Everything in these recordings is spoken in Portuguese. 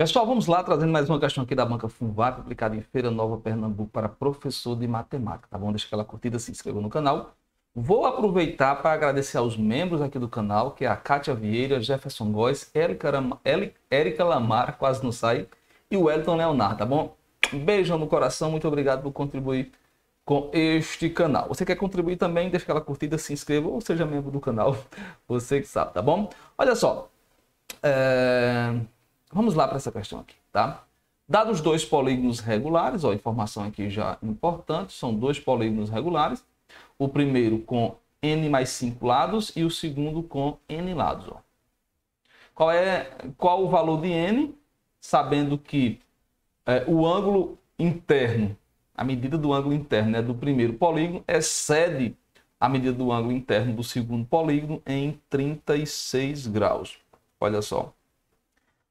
Pessoal, vamos lá, trazendo mais uma questão aqui da banca Funvap, aplicada em Feira Nova, Pernambuco, para professor de matemática, tá bom? Deixa aquela curtida, se inscreva no canal. Vou aproveitar para agradecer aos membros aqui do canal, que é a Kátia Vieira, Jefferson Góes, Érica, Lamar, quase não sai, e o Elton Leonardo, tá bom? Beijão no coração, muito obrigado por contribuir com este canal. Você quer contribuir também, deixa aquela curtida, se inscreva ou seja membro do canal, você que sabe, tá bom? Olha só, é... Vamos lá para essa questão aqui, tá? Dados dois polígonos regulares, ó, informação aqui já importante, são dois polígonos regulares. O primeiro com n mais 5 lados e o segundo com n lados. Ó. Qual, é, qual o valor de n? Sabendo que é, o ângulo interno, a medida do ângulo interno né, do primeiro polígono, excede a medida do ângulo interno do segundo polígono em 36 graus. Olha só.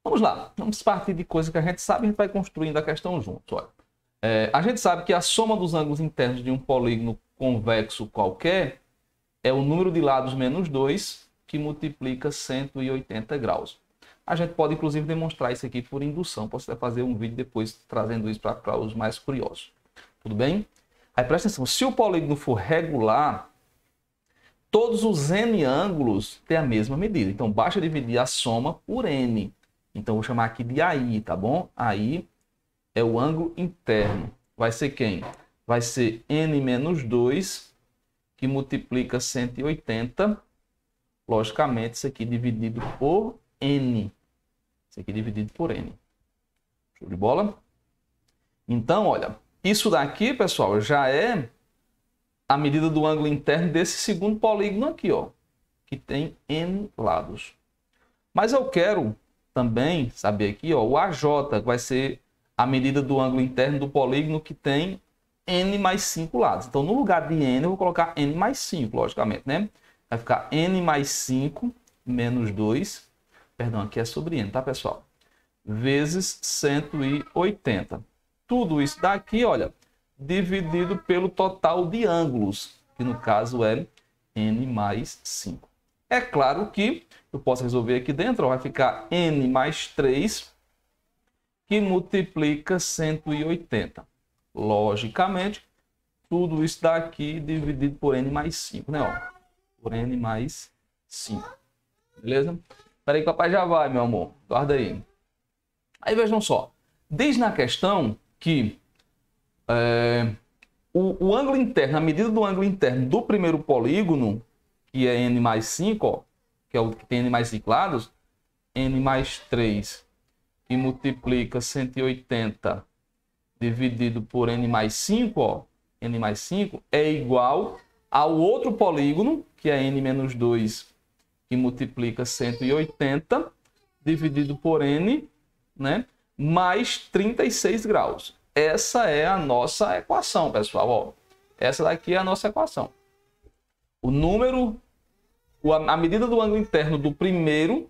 Vamos lá, vamos partir de coisas que a gente sabe e a gente vai construindo a questão junto. Olha. É, a gente sabe que a soma dos ângulos internos de um polígono convexo qualquer é o número de lados menos 2 que multiplica 180 graus. A gente pode, inclusive, demonstrar isso aqui por indução. Posso até fazer um vídeo depois trazendo isso para os mais curiosos. Tudo bem? Aí presta atenção. Se o polígono for regular, todos os n ângulos têm a mesma medida. Então, basta dividir a soma por n. Então vou chamar aqui de AI, tá bom? AI é o ângulo interno. Vai ser quem? Vai ser N menos 2, que multiplica 180, logicamente isso aqui é dividido por N. Isso aqui é dividido por N. Show de bola? Então, olha, isso daqui, pessoal, já é a medida do ângulo interno desse segundo polígono aqui, ó, que tem N lados. Mas eu quero também saber aqui, ó, o AJ vai ser a medida do ângulo interno do polígono que tem n mais 5 lados. Então, no lugar de n, eu vou colocar n mais 5, logicamente, né? Vai ficar n mais 5 menos 2, perdão, aqui é sobre n, tá, pessoal? Vezes 180. Tudo isso daqui, olha, dividido pelo total de ângulos, que no caso é n mais 5. É claro que eu posso resolver aqui dentro, vai ficar n mais 3, que multiplica 180. Logicamente, tudo isso daqui dividido por n mais 5, né? Ó, por n mais 5. Beleza? Espera aí que o papai já vai, meu amor. Guarda aí. Aí vejam só. Diz na questão que é, o, o, ângulo interno, a medida do ângulo interno do primeiro polígono, que é n mais 5, ó, que é o que tem N mais ciclados, N mais 3 e multiplica 180 dividido por N mais 5, ó, N mais 5 é igual ao outro polígono, que é N menos 2, que multiplica 180 dividido por N, né? Mais 36 graus. Essa é a nossa equação, pessoal. Ó, essa daqui é a nossa equação. O número a medida do ângulo interno do primeiro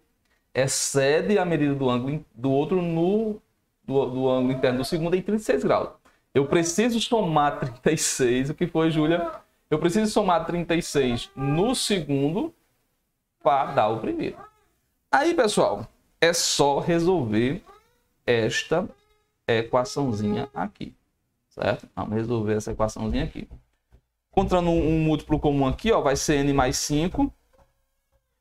excede a medida do ângulo do outro no do, do ângulo interno do segundo em 36 graus. Eu preciso somar 36, o que foi, Júlia? Eu preciso somar 36 no segundo para dar o primeiro. Aí, pessoal, é só resolver esta equaçãozinha aqui, certo? Vamos resolver essa equaçãozinha aqui. Encontrando um múltiplo comum aqui, ó, vai ser n mais 5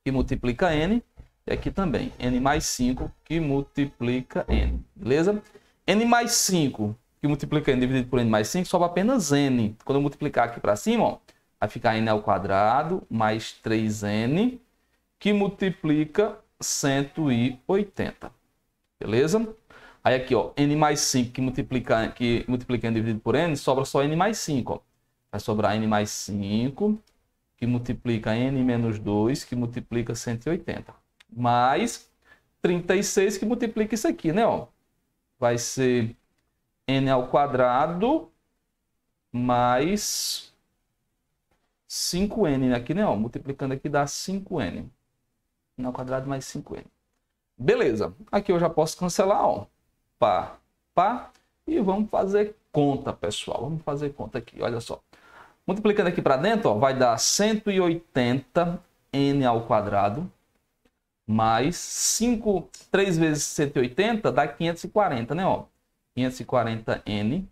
que multiplica n, e aqui também, n mais 5, que multiplica n, beleza? n mais 5, que multiplica n dividido por n mais 5, sobra apenas n. Quando eu multiplicar aqui para cima, ó, vai ficar n ao quadrado mais 3n, que multiplica 180, beleza? Aí aqui, ó, n mais 5 que multiplica, que multiplica n dividido por n, sobra só n mais 5, ó. Vai sobrar n mais 5 que multiplica n menos 2, que multiplica 180, mais 36, que multiplica isso aqui, né? Ó, vai ser n ao quadrado mais 5n aqui, né? Ó, multiplicando aqui dá 5n. n ao quadrado mais 5n. Beleza. Aqui eu já posso cancelar, ó. Pá, pá. E vamos fazer conta, pessoal. Vamos fazer conta aqui, olha só. Multiplicando aqui para dentro, ó, vai dar 180 n ao quadrado mais 5, 3 vezes 180 dá 540, né? Ó, 540n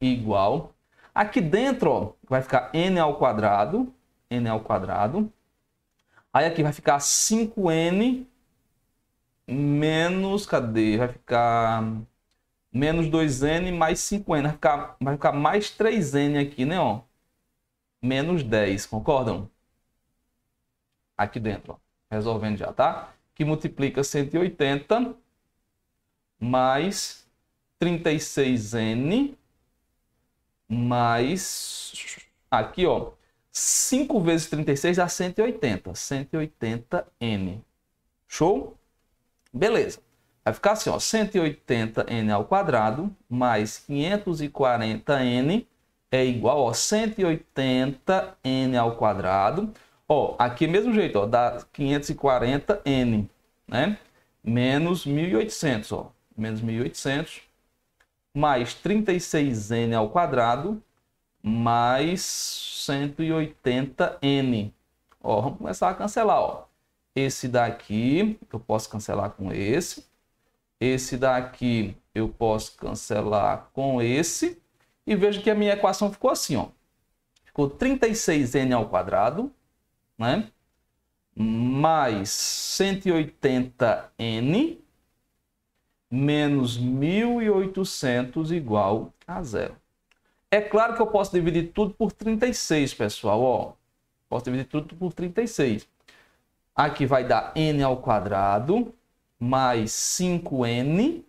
igual. Aqui dentro ó, vai ficar n ao quadrado, n ao quadrado. Aí aqui vai ficar 5n menos, cadê? Vai ficar menos 2n mais 5n, vai ficar, vai ficar mais 3n aqui, né? Ó, menos 10, concordam? Aqui dentro, ó. resolvendo já, tá? Que multiplica 180 mais 36n mais aqui, ó, 5 vezes 36 dá 180, 180n. Show? Beleza. Vai ficar assim, ó, 180n ao quadrado mais 540n é igual a 180n ao quadrado. Ó, aqui é mesmo jeito, ó, dá 540n, né? Menos 1.800, ó, menos 1.800, mais 36n ao quadrado, mais 180n. Ó, vamos começar a cancelar, ó. Esse daqui eu posso cancelar com esse. Esse daqui eu posso cancelar com esse e vejo que a minha equação ficou assim, ó. Ficou 36n ao quadrado, né? Mais 180n menos 1.800 igual a zero. É claro que eu posso dividir tudo por 36, pessoal, ó. Posso dividir tudo por 36. Aqui vai dar n ao quadrado mais 5n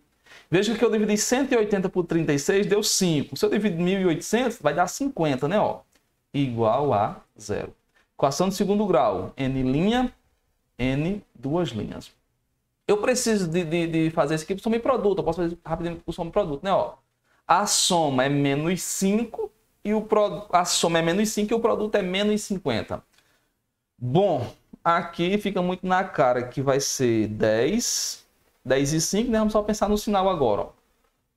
Veja que eu dividi 180 por 36, deu 5. Se eu dividir 1.800, vai dar 50, né? Ó, igual a zero. Equação de segundo grau, n linha, n duas linhas. Eu preciso de, de, de fazer isso aqui por soma e produto. Eu posso fazer rapidamente por soma e produto, né? Ó, a soma é menos 5 e o pro... a soma é menos 5 e o produto é menos 50. Bom, aqui fica muito na cara que vai ser 10 10 e 5, né? Vamos só pensar no sinal agora. Ó.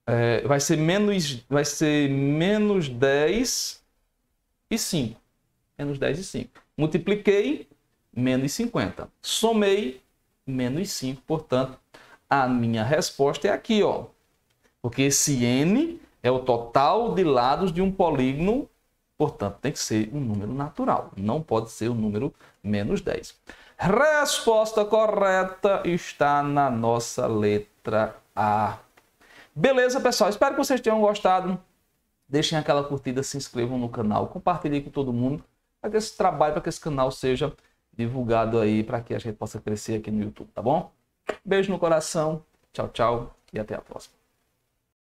É, vai, ser menos, vai ser menos 10 e 5. Menos 10 e 5. Multipliquei, menos 50. Somei, menos 5. Portanto, a minha resposta é aqui, ó. Porque esse n é o total de lados de um polígono Portanto, tem que ser um número natural, não pode ser o um número menos 10. Resposta correta está na nossa letra A. Beleza, pessoal? Espero que vocês tenham gostado. Deixem aquela curtida, se inscrevam no canal, compartilhem com todo mundo para que esse trabalho, para que esse canal seja divulgado aí, para que a gente possa crescer aqui no YouTube, tá bom? Beijo no coração, tchau, tchau e até a próxima.